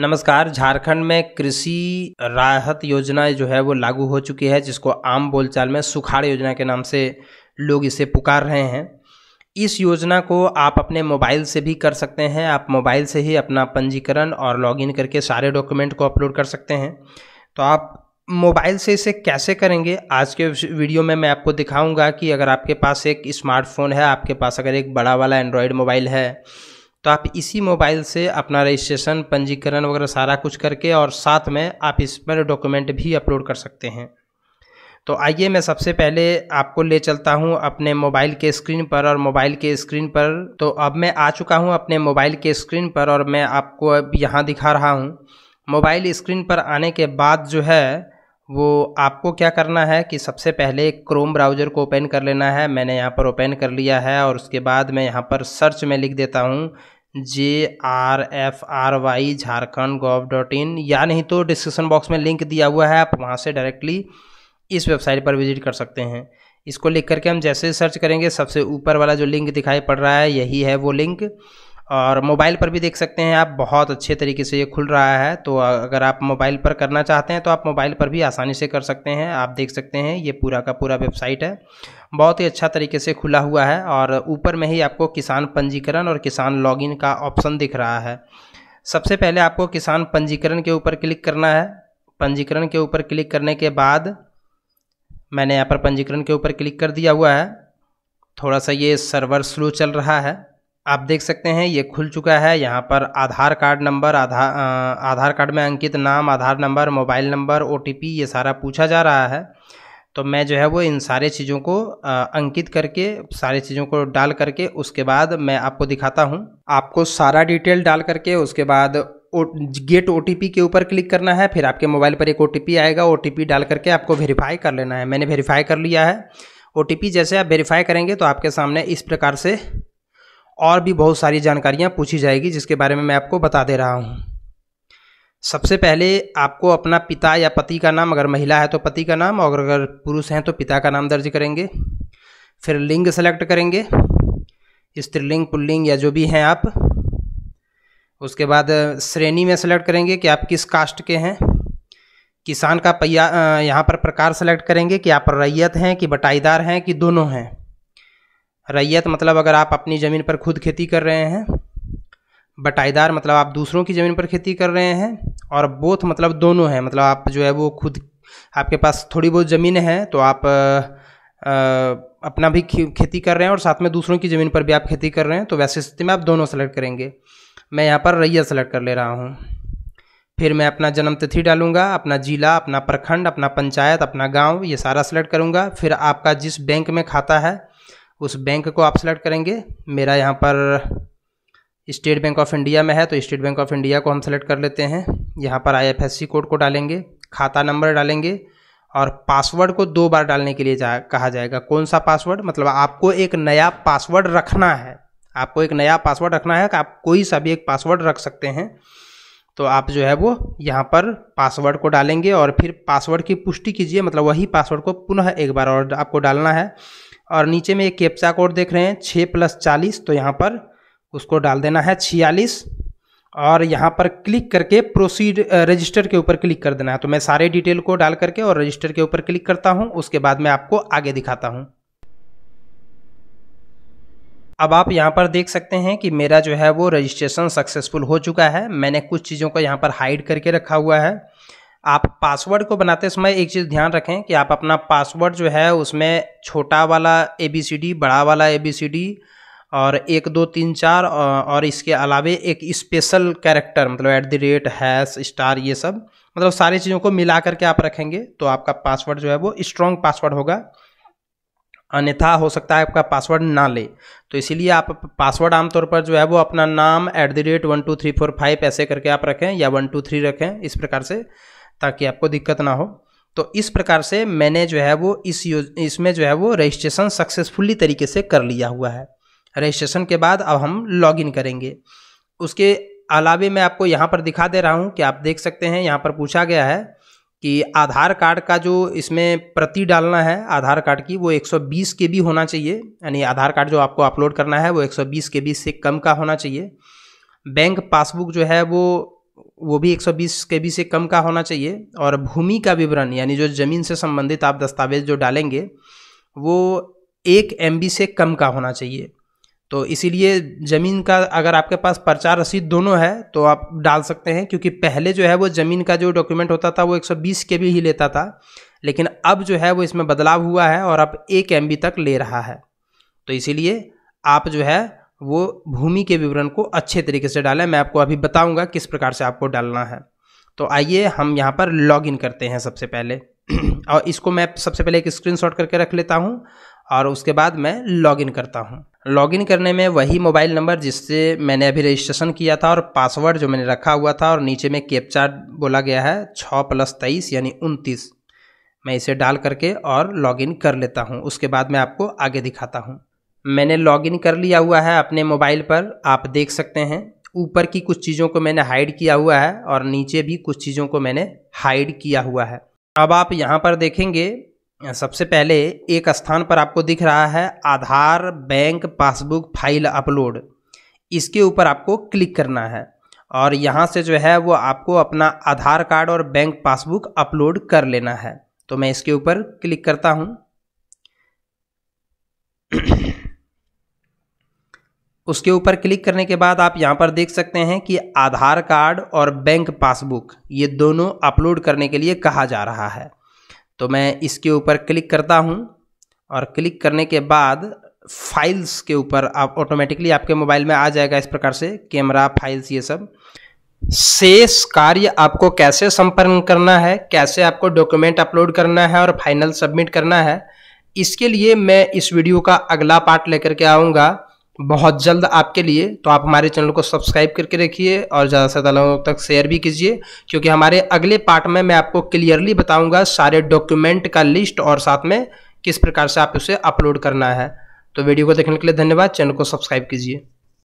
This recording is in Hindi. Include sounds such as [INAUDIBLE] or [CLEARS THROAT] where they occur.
नमस्कार झारखंड में कृषि राहत योजना जो है वो लागू हो चुकी है जिसको आम बोलचाल में सुखाड़ योजना के नाम से लोग इसे पुकार रहे हैं इस योजना को आप अपने मोबाइल से भी कर सकते हैं आप मोबाइल से ही अपना पंजीकरण और लॉगिन करके सारे डॉक्यूमेंट को अपलोड कर सकते हैं तो आप मोबाइल से इसे कैसे करेंगे आज के वीडियो में मैं आपको दिखाऊंगा कि अगर आपके पास एक स्मार्टफ़ोन है आपके पास अगर एक बड़ा वाला एंड्रॉयड मोबाइल है तो आप इसी मोबाइल से अपना रजिस्ट्रेशन पंजीकरण वगैरह सारा कुछ करके और साथ में आप इस पर डॉक्यूमेंट भी अपलोड कर सकते हैं तो आइए मैं सबसे पहले आपको ले चलता हूँ अपने मोबाइल के स्क्रीन पर और मोबाइल के स्क्रीन पर तो अब मैं आ चुका हूँ अपने मोबाइल के स्क्रीन पर और मैं आपको अब यहाँ दिखा रहा हूँ मोबाइल स्क्रीन पर आने के बाद जो है वो आपको क्या करना है कि सबसे पहले क्रोम ब्राउज़र को ओपन कर लेना है मैंने यहाँ पर ओपन कर लिया है और उसके बाद मैं यहाँ पर सर्च में लिख देता हूँ J R F R Y Jharkhand gov dot in या नहीं तो डिस्क्रिप्सन बॉक्स में लिंक दिया हुआ है आप वहाँ से डायरेक्टली इस वेबसाइट पर विजिट कर सकते हैं इसको लिख करके हम जैसे सर्च करेंगे सबसे ऊपर वाला जो लिंक दिखाई पड़ रहा है यही है वो लिंक और मोबाइल पर भी देख सकते हैं आप बहुत अच्छे तरीके से ये खुल रहा है तो अगर आप मोबाइल पर करना चाहते हैं तो आप मोबाइल पर भी आसानी से कर सकते हैं आप देख सकते हैं ये पूरा का पूरा वेबसाइट है बहुत ही अच्छा तरीके से खुला हुआ है और ऊपर में ही आपको किसान पंजीकरण और किसान लॉगिन का ऑप्शन दिख रहा है सबसे पहले आपको किसान पंजीकरण के ऊपर क्लिक करना है पंजीकरण के ऊपर क्लिक करने के बाद मैंने यहाँ पर पंजीकरण के ऊपर क्लिक कर दिया हुआ है थोड़ा सा ये सर्वर स्लो चल रहा है आप देख सकते हैं ये खुल चुका है यहाँ पर Aadhaar card number Aadhaar Aadhaar card में अंकित नाम आधार नंबर मोबाइल नंबर ओ ये सारा पूछा जा रहा है तो मैं जो है वो इन सारे चीज़ों को अंकित करके सारे चीज़ों को डाल करके उसके बाद मैं आपको दिखाता हूँ आपको सारा डिटेल डाल करके उसके बाद ओ, गेट ओ के ऊपर क्लिक करना है फिर आपके मोबाइल पर एक ओ आएगा ओ डाल करके आपको वेरीफाई कर लेना है मैंने वेरीफाई कर लिया है ओ जैसे आप वेरीफाई करेंगे तो आपके सामने इस प्रकार से और भी बहुत सारी जानकारियाँ पूछी जाएगी जिसके बारे में मैं आपको बता दे रहा हूँ सबसे पहले आपको अपना पिता या पति का नाम अगर महिला है तो पति का नाम और अगर पुरुष हैं तो पिता का नाम दर्ज करेंगे फिर लिंग सेलेक्ट करेंगे स्त्रीलिंग पुल्लिंग या जो भी हैं आप उसके बाद श्रेणी में सेलेक्ट करेंगे कि आप किस कास्ट के हैं किसान का पहिया यहाँ पर प्रकार सेलेक्ट करेंगे कि आप रैयत हैं कि बटाईदार हैं कि दोनों हैं रैयत मतलब अगर आप अपनी ज़मीन पर खुद खेती कर रहे हैं बटाईदार मतलब आप दूसरों की ज़मीन पर खेती कर रहे हैं और बोथ मतलब दोनों हैं मतलब आप जो है वो खुद आपके पास थोड़ी बहुत ज़मीन है तो आप आ, अपना भी खेती कर रहे हैं और साथ में दूसरों की ज़मीन पर भी आप खेती कर रहे हैं तो वैसे स्थिति में आप दोनों सेलेक्ट करेंगे मैं यहाँ पर रैया सेलेक्ट कर ले रहा हूँ फिर मैं अपना जन्म तिथि डालूंगा अपना जिला अपना प्रखंड अपना पंचायत अपना गांव ये सारा सेलेक्ट करूंगा फिर आपका जिस बैंक में खाता है उस बैंक को आप सेलेक्ट करेंगे मेरा यहाँ पर स्टेट बैंक ऑफ इंडिया में है तो स्टेट बैंक ऑफ इंडिया को हम सेलेक्ट कर लेते हैं यहाँ पर आईएफएससी कोड को डालेंगे खाता नंबर डालेंगे और पासवर्ड को दो बार डालने के लिए जा, कहा जाएगा कौन सा पासवर्ड मतलब आपको एक नया पासवर्ड रखना है आपको एक नया पासवर्ड रखना है कि आप कोई सा भी एक पासवर्ड रख सकते हैं तो आप जो है वो यहाँ पर पासवर्ड को डालेंगे और फिर पासवर्ड की पुष्टि कीजिए मतलब वही पासवर्ड को पुनः एक बार और आपको डालना है और नीचे में एक कैप्चा कोड देख रहे हैं छः प्लस चालीस तो यहाँ पर उसको डाल देना है छियालीस और यहाँ पर क्लिक करके प्रोसीड रजिस्टर के ऊपर क्लिक कर देना है तो मैं सारे डिटेल को डाल करके और रजिस्टर के ऊपर क्लिक करता हूँ उसके बाद मैं आपको आगे दिखाता हूँ अब आप यहाँ पर देख सकते हैं कि मेरा जो है वो रजिस्ट्रेशन सक्सेसफुल हो चुका है मैंने कुछ चीज़ों को यहाँ पर हाइड करके रखा हुआ है आप पासवर्ड को बनाते समय एक चीज़ ध्यान रखें कि आप अपना पासवर्ड जो है उसमें छोटा वाला ए बी सी डी बड़ा वाला ए बी सी डी और एक दो तीन चार और इसके अलावे एक स्पेशल कैरेक्टर मतलब at the rate hash star ये सब मतलब सारी चीज़ों को मिला करके आप रखेंगे तो आपका पासवर्ड जो है वो स्ट्रॉन्ग पासवर्ड होगा अन्यथा हो सकता है आपका पासवर्ड ना ले तो इसीलिए आप पासवर्ड आमतौर पर जो है वो अपना नाम at the rate one two three four five ऐसे करके आप रखें या वन टू थ्री रखें इस प्रकार से ताकि आपको दिक्कत ना हो तो इस प्रकार से मैंने जो है वो इस योज इसमें जो है वो रजिस्ट्रेशन सक्सेसफुली तरीके से कर लिया हुआ है रजिस्ट्रेशन के बाद अब हम लॉगिन करेंगे उसके अलावे मैं आपको यहाँ पर दिखा दे रहा हूँ कि आप देख सकते हैं यहाँ पर पूछा गया है कि आधार कार्ड का जो इसमें प्रति डालना है आधार कार्ड की वो 120 के भी होना चाहिए यानी आधार कार्ड जो आपको अपलोड करना है वो 120 के बी से कम का होना चाहिए बैंक पासबुक जो है वो वो भी 120 बी से कम का होना चाहिए और भूमि का विवरण यानी जो ज़मीन से संबंधित आप दस्तावेज जो डालेंगे वो एक एम से कम का होना चाहिए तो इसीलिए ज़मीन का अगर आपके पास प्रचार रसीद दोनों है तो आप डाल सकते हैं क्योंकि पहले जो है वो ज़मीन का जो डॉक्यूमेंट होता था वो 120 के भी ही लेता था लेकिन अब जो है वो इसमें बदलाव हुआ है और अब एक एम तक ले रहा है तो इसीलिए आप जो है वो भूमि के विवरण को अच्छे तरीके से डालें मैं आपको अभी बताऊंगा किस प्रकार से आपको डालना है तो आइए हम यहाँ पर लॉग इन करते हैं सबसे पहले [CLEARS THROAT] और इसको मैं सबसे पहले एक स्क्रीनशॉट करके रख लेता हूँ और उसके बाद मैं लॉग इन करता हूँ लॉग इन करने में वही मोबाइल नंबर जिससे मैंने अभी रजिस्ट्रेशन किया था और पासवर्ड जो मैंने रखा हुआ था और नीचे में कैप्चा बोला गया है छः प्लस तेईस यानी उनतीस मैं इसे डाल करके और लॉगिन कर लेता हूँ उसके बाद मैं आपको आगे दिखाता हूँ मैंने लॉगिन कर लिया हुआ है अपने मोबाइल पर आप देख सकते हैं ऊपर की कुछ चीज़ों को मैंने हाइड किया हुआ है और नीचे भी कुछ चीज़ों को मैंने हाइड किया हुआ है अब आप यहाँ पर देखेंगे सबसे पहले एक स्थान पर आपको दिख रहा है Aadhaar bank passbook file upload इसके ऊपर आपको क्लिक करना है और यहाँ से जो है वो आपको अपना आधार कार्ड और बैंक पासबुक अपलोड कर लेना है तो मैं इसके ऊपर क्लिक करता हूँ उसके ऊपर क्लिक करने के बाद आप यहाँ पर देख सकते हैं कि आधार कार्ड और बैंक पासबुक ये दोनों अपलोड करने के लिए कहा जा रहा है तो मैं इसके ऊपर क्लिक करता हूँ और क्लिक करने के बाद फाइल्स के ऊपर आप ऑटोमेटिकली आपके मोबाइल में आ जाएगा इस प्रकार से कैमरा फाइल्स ये सब शेष कार्य आपको कैसे संपन्न करना है कैसे आपको डॉक्यूमेंट अपलोड करना है और फाइनल सबमिट करना है इसके लिए मैं इस वीडियो का अगला पार्ट लेकर के आऊँगा बहुत जल्द आपके लिए तो आप हमारे चैनल को सब्सक्राइब करके रखिए और ज़्यादा से ज़्यादा लोगों तक शेयर भी कीजिए क्योंकि हमारे अगले पार्ट में मैं आपको क्लियरली बताऊंगा सारे डॉक्यूमेंट का लिस्ट और साथ में किस प्रकार से आप उसे अपलोड करना है तो वीडियो को देखने के लिए धन्यवाद चैनल को सब्सक्राइब कीजिए